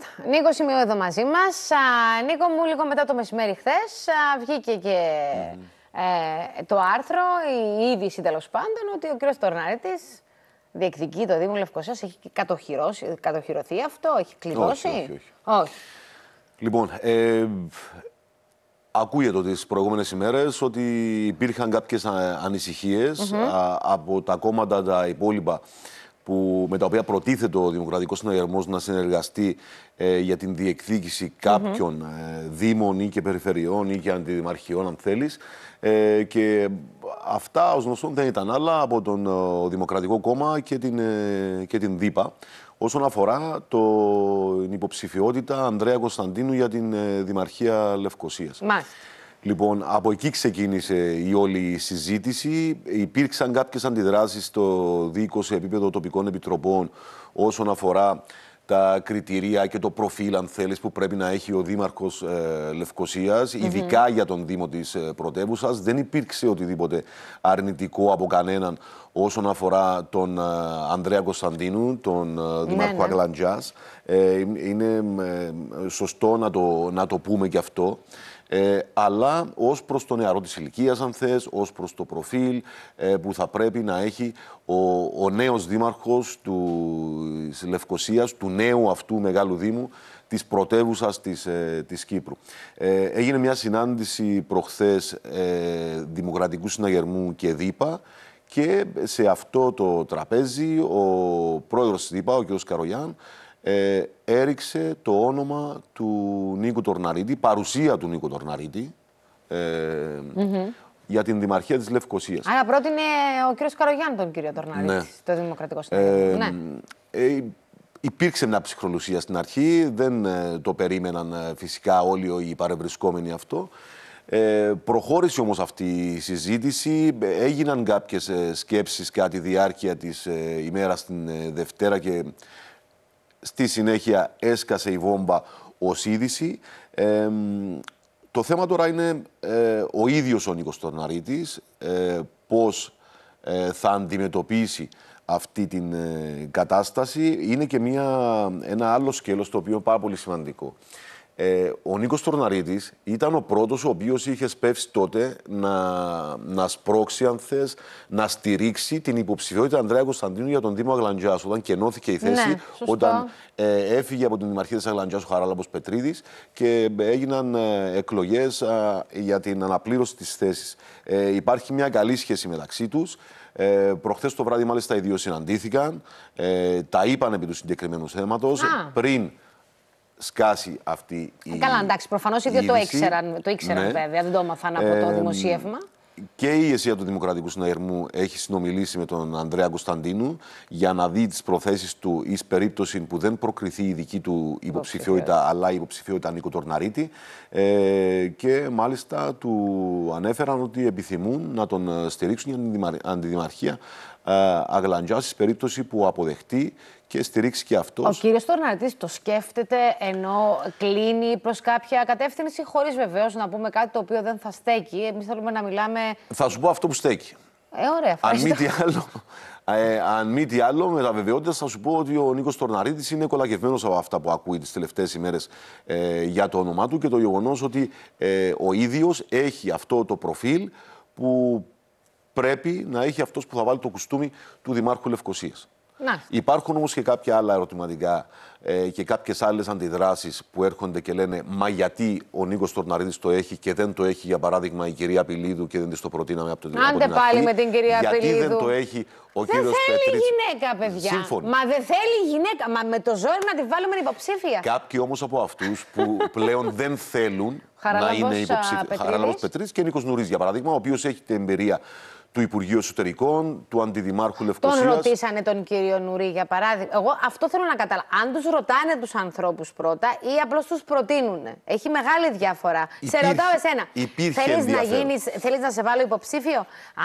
Μάλιστα. Νίκο Σημείο εδώ μαζί μας. Νίκο μου, λίγο μετά το μεσημέρι χθες βγήκε και mm-hmm. ε, το άρθρο, η είδηση τέλος πάντων, ότι ο κ. Τορναρέτη διεκδικεί το Δήμο Λευκοσίας. Έχει κατοχυρωθεί αυτό, έχει κλειδώσει. Όχι, όχι, όχι. Λοιπόν, ε, ακούγεται τις προηγούμενες ημέρες ότι υπήρχαν κάποιες ανησυχίες mm-hmm. από τα κόμματα τα υπόλοιπα που, με τα οποία προτίθεται ο Δημοκρατικός Συναγερμός να συνεργαστεί ε, για την διεκδίκηση ε, δήμων ή και περιφερειών ή και αντιδημαρχιών, αν θέλεις. Ε, και αυτά ως γνωστόν δεν ήταν άλλα από τον ε, Δημοκρατικό Κόμμα και την, και την ΔΥΠΑ όσον αφορά το, την υποψηφιότητα Ανδρέα Κωνσταντίνου για την Δημαρχία Λοιπόν, από εκεί ξεκίνησε η όλη η συζήτηση. Υπήρξαν κάποιες αντιδράσεις στο δίκο σε επίπεδο τοπικών επιτροπών όσον αφορά τα κριτηρία και το προφίλ, αν θέλεις, που πρέπει να έχει ο Δήμαρχος ε, λευκοσιας ειδικά για τον Δήμο της ε, πρωτεύουσας. Δεν υπήρξε οτιδήποτε αρνητικό από κανέναν όσον αφορά τον ε, Ανδρέα Κωνσταντίνου, τον ε, ναι, Δήμαρχο ναι. Ε, είναι ε, σωστό το, να το πούμε και αυτό. Ε, αλλά ως προς το νεαρό της ηλικίας, αν θες, ως προς το προφίλ ε, που θα πρέπει να έχει ο, ο νέος δήμαρχος της Λευκοσίας, του νέου αυτού μεγάλου Δήμου, της πρωτεύουσας της ε, της Κύπρου. Ε, έγινε μια συνάντηση προχθές Δημοκρατικού Συναγερμού και ΔΥΠΑ. Και σε αυτό το τραπέζι ο πρόεδρος της ΔΥΠΑ, ο κ. Καρογιάν, ε, έριξε το όνομα του Νίκου Τορναρίτη, παρουσία του Νίκου Τορναρίτη, ε, για την Δημαρχία της Λευκοσίας. Άρα είναι ο κύριος Καρογιάννη τον κύριο Τορναρίτη ναι. το Δημοκρατικό ε, Συνέδριο. ναι. ε, υπήρξε μια ψυχρολουσία στην αρχή, δεν το περίμεναν φυσικά όλοι οι παρευρισκόμενοι αυτό. προχώρησε όμως αυτή η συζήτηση, έγιναν κάποιες σκέψεις κατά τη διάρκεια της ημέρας την Δευτέρα και Στη συνέχεια έσκασε η βόμβα ως είδηση. το θέμα τώρα είναι ε, ο ίδιος ο Νίκος Τοναρίτης, ε, πώς ε, θα αντιμετωπίσει αυτή την ε, κατάσταση. Είναι και μια, ένα άλλο σκέλος το οποίο είναι πάρα πολύ σημαντικό. Ε, ο Νίκος Τορναρίτης ήταν ο πρώτος ο οποίος είχε σπεύσει τότε να, να σπρώξει, αν θες, να στηρίξει την υποψηφιότητα Ανδρέα Κωνσταντίνου για τον Δήμο Αγλαντζιάς, όταν κενώθηκε η θέση, ναι, όταν ε, έφυγε από την Δημαρχία της Αγλαντζιάς ο Χαράλαμπος Πετρίδης και έγιναν ε, εκλογές για την αναπλήρωση της θέσης. Ε, υπάρχει μια καλή σχέση μεταξύ τους. Ε, Προχθές το βράδυ, μάλιστα, οι δύο συναντήθηκαν. Ε, τα είπαν επί του συγκεκριμένου θέματος πριν σκάσει αυτή η. Ε, καλά, εντάξει, προφανώς οι δύο το ήξεραν, το ήξεραν ναι. βέβαια, δεν το έμαθαν από ε, το δημοσίευμα. Και η ηγεσία του Δημοκρατικού Συναγερμού έχει συνομιλήσει με τον Ανδρέα Κωνσταντίνου για να δει τις προθέσεις του εις περίπτωση που δεν προκριθεί η δική του υποψηφιότητα, αλλά η υποψηφιότητα Νίκο Τορναρίτη. Ε, και μάλιστα του ανέφεραν ότι επιθυμούν να τον ε, στηρίξουν για την αντιδημαρχία ε, Αγλαντζάς σε περίπτωση που αποδεχτεί και στηρίξει και αυτός. Ο κύριος Τορνατή το σκέφτεται ενώ κλείνει προς κάποια κατεύθυνση, χωρίς βεβαίως να πούμε κάτι το οποίο δεν θα στέκει. Εμείς θέλουμε να μιλάμε. Θα σου πω αυτό που στέκει. Ε, ωραία, αν μη, τι άλλο, ε, αν μη τι άλλο, με τα βεβαιότητας θα σου πω ότι ο Νίκος Τορναρίτη είναι κολακευμένος από αυτά που ακούει τις τελευταίες ημέρες ε, για το όνομά του και το γεγονός ότι ε, ο ίδιος έχει αυτό το προφίλ που πρέπει να έχει αυτός που θα βάλει το κουστούμι του Δημάρχου Λευκοσίας. Υπάρχουν όμως και κάποια άλλα ερωτηματικά ε, και κάποιες άλλες αντιδράσεις που έρχονται και λένε Μα γιατί ο Νίκος Τορναρίδη το έχει και δεν το έχει, για παράδειγμα, η κυρία Απειλίδου και δεν της το προτείναμε από την Άντε από πάλι με την κυρία γιατί Γιατί δεν το έχει ο κύριος Πετρίτη. Δεν θέλει γυναίκα, παιδιά. Μα δεν θέλει γυναίκα. Μα με το ζόρι να τη βάλουμε υποψήφια. Κάποιοι όμως από αυτούς που πλέον δεν θέλουν να είναι υποψήφια. Χαραλαμπό Πετρίτης και Νίκος Νουρή, για παράδειγμα, ο οποίος έχει την εμπειρία του Υπουργείου Εσωτερικών, του Αντιδημάρχου Λευκοσίας. Τον ρωτήσανε τον κύριο Νουρί, για παράδειγμα. Εγώ αυτό θέλω να καταλάβω. Αν τους ρωτάνε τους ανθρώπους πρώτα ή απλώς τους προτείνουν. Έχει μεγάλη διαφορά. σε ρωτάω εσένα. Θέλεις να, θέλεις να σε βάλω υποψήφιο.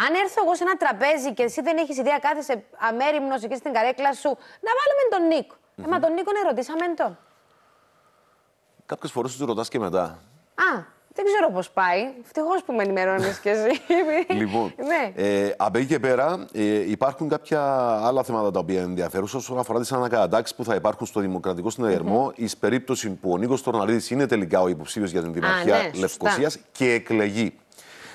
Αν έρθω εγώ σε ένα τραπέζι και εσύ δεν έχεις ιδέα, κάθεσαι αμέριμνος εκεί στην καρέκλα σου, να βάλουμε τον Νίκο. Mm -hmm. Ε, μα τον Νίκο να ρωτήσαμε τον. Κάποιες φορές τους ρωτάς και μετά. Α. Δεν ξέρω πώς πάει. Ευτυχώς που με ενημερώνεις κι εσύ. Λοιπόν, ναι. ε, από εκεί και πέρα ε, υπάρχουν κάποια άλλα θέματα τα οποία ενδιαφέρουν όσον αφορά τις ανακατατάξεις που θα υπάρχουν στο Δημοκρατικό Συνεδερμό περίπτωση που ο Νίκος Τορναρίδη είναι τελικά ο υποψήφιος για την Δημαρχία ναι, Λευκοσίας και εκλεγεί.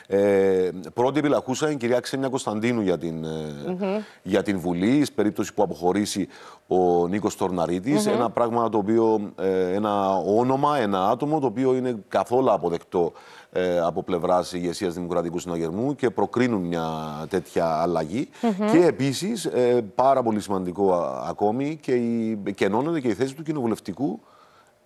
Ε, πρώτη επιλαχούσα η κυρία Ξένια Κωνσταντίνου για την, ε, για την Βουλή, στην περίπτωση που αποχωρήσει ο Νίκος Ένα πράγμα το οποίο, ε, ένα όνομα, ένα άτομο το οποίο είναι καθόλου αποδεκτό ε, από πλευράς ηγεσίας Δημοκρατικού Συναγερμού και προκρίνουν μια τέτοια Και επίσης, πάρα πολύ σημαντικό ακόμη, και η, και η θέση του κοινοβουλευτικού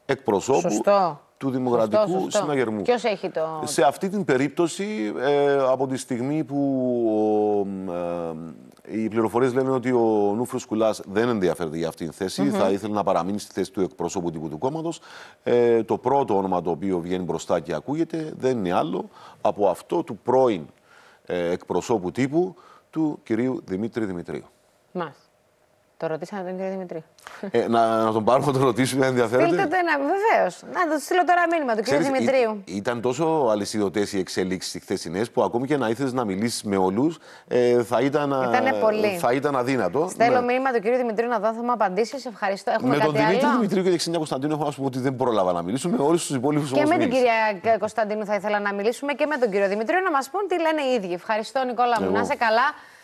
εκπροσώπου Σωστό του Δημοκρατικού Συναγερμού. Ποιος έχει το... Σε αυτή την περίπτωση, ε, από τη στιγμή που ε, οι πληροφορίες λένε ότι ο Νούφρος Κουλάς δεν ενδιαφέρεται για αυτή την θέση, θα ήθελε να παραμείνει στη θέση του εκπροσώπου τύπου του κόμματος, ε, το πρώτο όνομα το οποίο βγαίνει μπροστά και ακούγεται δεν είναι άλλο από αυτό του πρώην ε, εκπροσώπου τύπου του κυρίου Δημήτρη Δημητρίου. Μας. Το ρωτήσαμε τον κύριο Δημητρή. Ε, να, να τον πάρουμε να τον ρωτήσουμε, αν ενδιαφέρεται. Πείτε το ένα, βεβαίως. Να το στείλω τώρα μήνυμα του κύριου Δημητρίου. Ή, ήταν τόσο αλυσιδωτές οι εξελίξεις χθεσινές που ακόμη και να ήθελες να μιλήσεις με όλους ε, θα, ήταν, ε, θα ήταν αδύνατο. Στέλνω ναι. μήνυμα του κύριου Δημητρίου να δω, θα μου απαντήσει. Ευχαριστώ. Έχουμε με κάτι τον Δημήτρη άλλο? Δημητρίου και την Ξενία Κωνσταντίνου έχω να σου πω ότι δεν πρόλαβα να μιλήσουμε. Με όλους τους υπόλοιπους Και με την κυρία Κωνσταντίνου θα ήθελα να μιλήσουμε και με τον κύριο Δημητρίου να μας πούν τι λένε οι ίδιοι. Ευχαριστώ, Νικόλα μου. Να σε καλά.